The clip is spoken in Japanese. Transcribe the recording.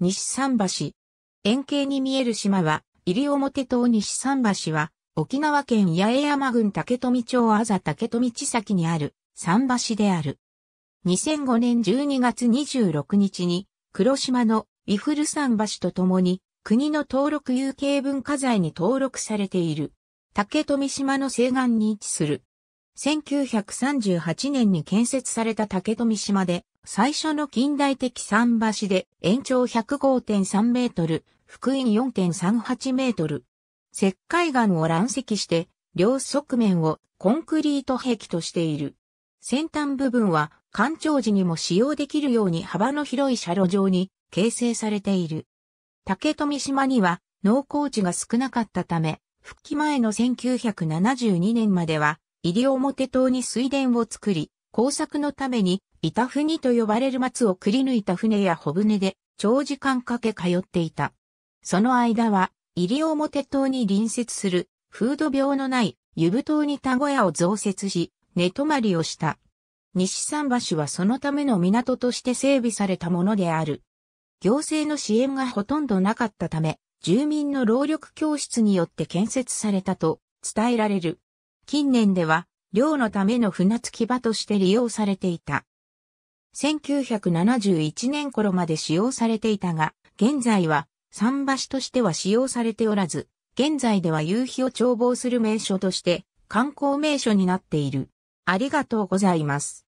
西桟橋。円形に見える島は、西表島西桟橋は、沖縄県八重山郡竹富町あざ竹富地崎にある桟橋である。2005年12月26日に、黒島のウィフル桟橋とともに、国の登録有形文化財に登録されている。竹富島の西岸に位置する。1938年に建設された竹富島で、最初の近代的桟橋で延長105.3メートル、福音4.38メートル。石灰岩を乱石して、両側面をコンクリート壁としている。先端部分は、干潮時にも使用できるように幅の広い車路上に形成されている。竹富島には農耕地が少なかったため、復帰前の1972年までは、西表島に水田を作り、工作のために、板船と呼ばれる松をくり抜いた船や小舟で長時間かけ通っていた。その間は、り表島に隣接する、風土病のない湯布島に田小屋を増設し、寝泊まりをした。西桟橋はそのための港として整備されたものである。行政の支援がほとんどなかったため、住民の労力教室によって建設されたと伝えられる。近年では漁のための船着き場として利用されていた。1971年頃まで使用されていたが、現在は桟橋としては使用されておらず、現在では夕日を眺望する名所として観光名所になっている。ありがとうございます。